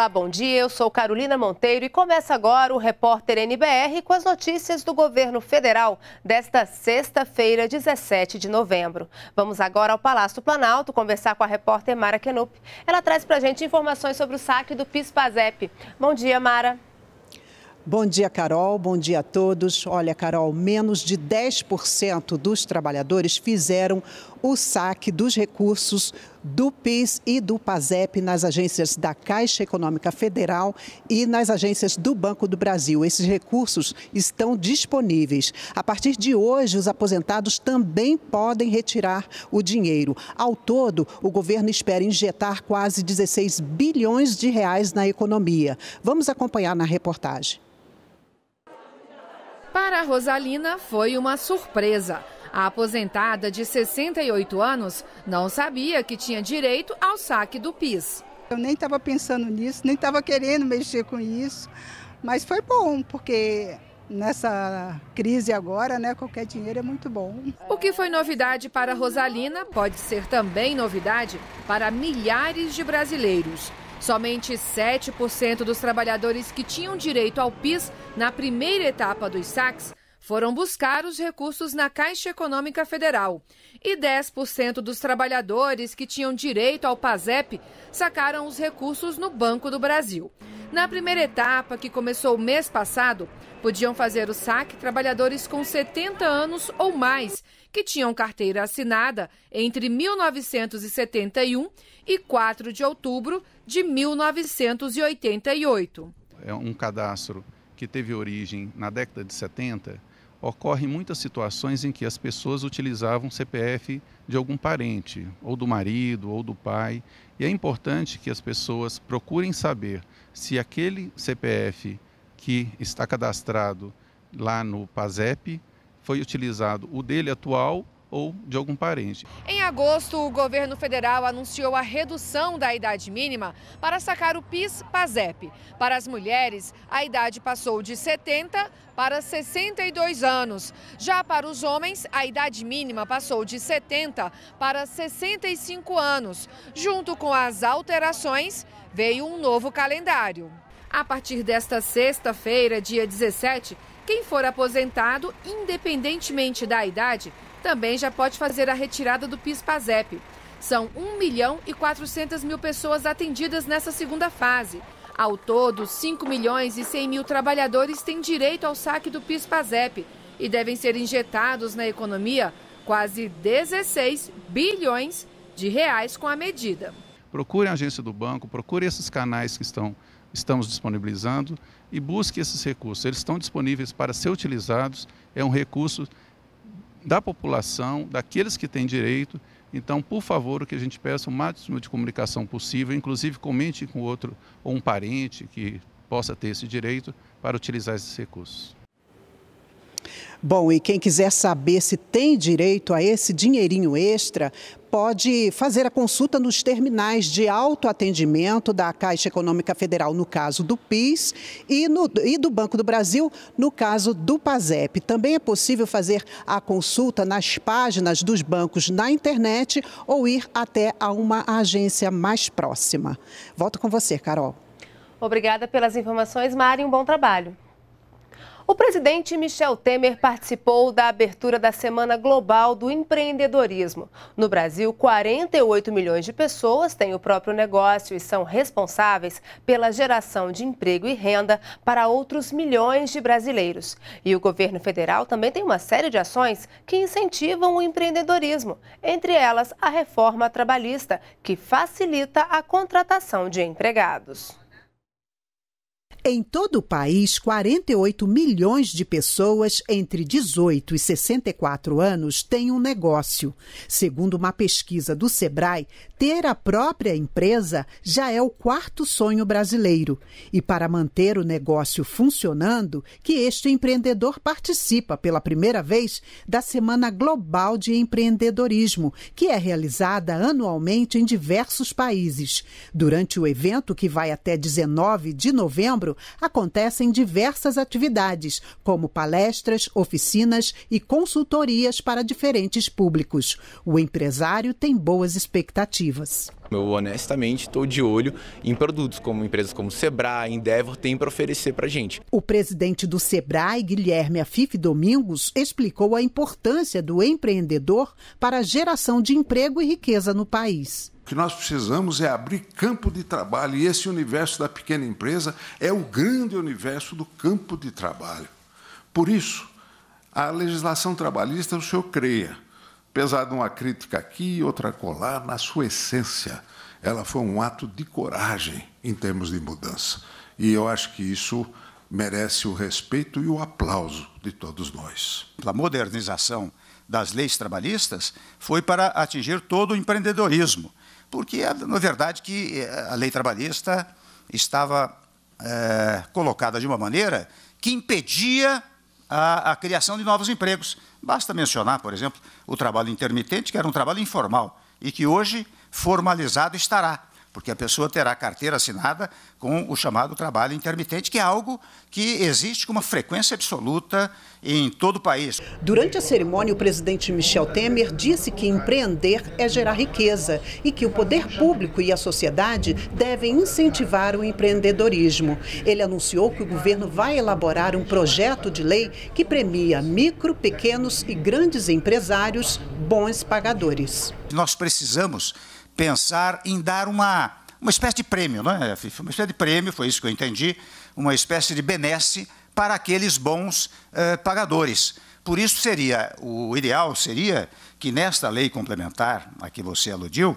Olá, bom dia. Eu sou Carolina Monteiro e começa agora o repórter NBR com as notícias do governo federal desta sexta-feira, 17 de novembro. Vamos agora ao Palácio Planalto conversar com a repórter Mara Kenup. Ela traz para a gente informações sobre o saque do PIS/PASEP. Bom dia, Mara. Bom dia, Carol. Bom dia a todos. Olha, Carol, menos de 10% dos trabalhadores fizeram o saque dos recursos do PIS e do PASEP nas agências da Caixa Econômica Federal e nas agências do Banco do Brasil. Esses recursos estão disponíveis. A partir de hoje, os aposentados também podem retirar o dinheiro. Ao todo, o governo espera injetar quase 16 bilhões de reais na economia. Vamos acompanhar na reportagem. Para a Rosalina, foi uma surpresa. A aposentada de 68 anos não sabia que tinha direito ao saque do PIS. Eu nem estava pensando nisso, nem estava querendo mexer com isso, mas foi bom, porque nessa crise agora, né? Qualquer dinheiro é muito bom. O que foi novidade para Rosalina pode ser também novidade para milhares de brasileiros. Somente 7% dos trabalhadores que tinham direito ao PIS na primeira etapa dos saques foram buscar os recursos na Caixa Econômica Federal. E 10% dos trabalhadores que tinham direito ao PASEP sacaram os recursos no Banco do Brasil. Na primeira etapa, que começou o mês passado, podiam fazer o saque trabalhadores com 70 anos ou mais, que tinham carteira assinada entre 1971 e 4 de outubro de 1988. É um cadastro que teve origem na década de 70 ocorrem muitas situações em que as pessoas utilizavam CPF de algum parente, ou do marido, ou do pai, e é importante que as pessoas procurem saber se aquele CPF que está cadastrado lá no PASEP foi utilizado o dele atual ou de algum parente. Em agosto, o governo federal anunciou a redução da idade mínima para sacar o PIS-PASEP. Para as mulheres, a idade passou de 70 para 62 anos. Já para os homens, a idade mínima passou de 70 para 65 anos. Junto com as alterações, veio um novo calendário. A partir desta sexta-feira, dia 17, quem for aposentado, independentemente da idade, também já pode fazer a retirada do PIS-PASEP. São 1 milhão e 400 mil pessoas atendidas nessa segunda fase. Ao todo, 5 milhões e 100 mil trabalhadores têm direito ao saque do PIS-PASEP e devem ser injetados na economia quase 16 bilhões de reais com a medida. procure a agência do banco, procure esses canais que estão, estamos disponibilizando e busque esses recursos. Eles estão disponíveis para ser utilizados. É um recurso da população, daqueles que têm direito. Então, por favor, o que a gente peça o máximo de comunicação possível, inclusive comente com outro ou um parente que possa ter esse direito para utilizar esses recursos. Bom, e quem quiser saber se tem direito a esse dinheirinho extra, pode fazer a consulta nos terminais de autoatendimento da Caixa Econômica Federal, no caso do PIS, e, no, e do Banco do Brasil, no caso do PASEP. Também é possível fazer a consulta nas páginas dos bancos na internet ou ir até a uma agência mais próxima. Volto com você, Carol. Obrigada pelas informações, Mari. Um bom trabalho. O presidente Michel Temer participou da abertura da Semana Global do Empreendedorismo. No Brasil, 48 milhões de pessoas têm o próprio negócio e são responsáveis pela geração de emprego e renda para outros milhões de brasileiros. E o governo federal também tem uma série de ações que incentivam o empreendedorismo, entre elas a reforma trabalhista, que facilita a contratação de empregados. Em todo o país, 48 milhões de pessoas entre 18 e 64 anos têm um negócio. Segundo uma pesquisa do Sebrae, ter a própria empresa já é o quarto sonho brasileiro. E para manter o negócio funcionando, que este empreendedor participa pela primeira vez da Semana Global de Empreendedorismo, que é realizada anualmente em diversos países. Durante o evento, que vai até 19 de novembro, acontecem diversas atividades, como palestras, oficinas e consultorias para diferentes públicos. O empresário tem boas expectativas. Eu honestamente estou de olho em produtos como empresas como Sebrae, Endeavor tem para oferecer para gente. O presidente do Sebrae, Guilherme Afif Domingos, explicou a importância do empreendedor para a geração de emprego e riqueza no país que nós precisamos é abrir campo de trabalho, e esse universo da pequena empresa é o grande universo do campo de trabalho. Por isso, a legislação trabalhista, o senhor creia, apesar de uma crítica aqui e outra colar, na sua essência, ela foi um ato de coragem em termos de mudança. E eu acho que isso merece o respeito e o aplauso de todos nós. A modernização das leis trabalhistas foi para atingir todo o empreendedorismo porque é na verdade que é, a lei trabalhista estava é, colocada de uma maneira que impedia a, a, criação de novos empregos. Basta mencionar, por exemplo, o trabalho intermitente, que era um trabalho informal e que hoje formalizado estará porque a pessoa terá carteira assinada com o chamado trabalho intermitente, que é algo que existe com uma frequência absoluta em todo o país. Durante a cerimônia, o presidente Michel Temer disse que empreender é gerar riqueza e que o poder público e a sociedade devem incentivar o empreendedorismo. Ele anunciou que o governo vai elaborar um projeto de lei que premia micro, pequenos e grandes empresários bons pagadores. Nós precisamos pensar em dar uma, uma espécie de prêmio, não é? Uma espécie de prêmio, foi isso que eu entendi, uma espécie de benesse para aqueles bons eh, pagadores. Por isso seria o ideal seria que nesta lei complementar a que você aludiu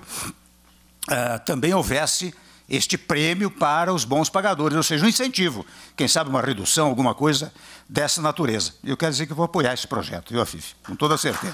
eh, também houvesse este prêmio para os bons pagadores, ou seja, um incentivo, quem sabe uma redução, alguma coisa dessa natureza. Eu quero dizer que vou apoiar esse projeto, viu, Afif? Com toda certeza.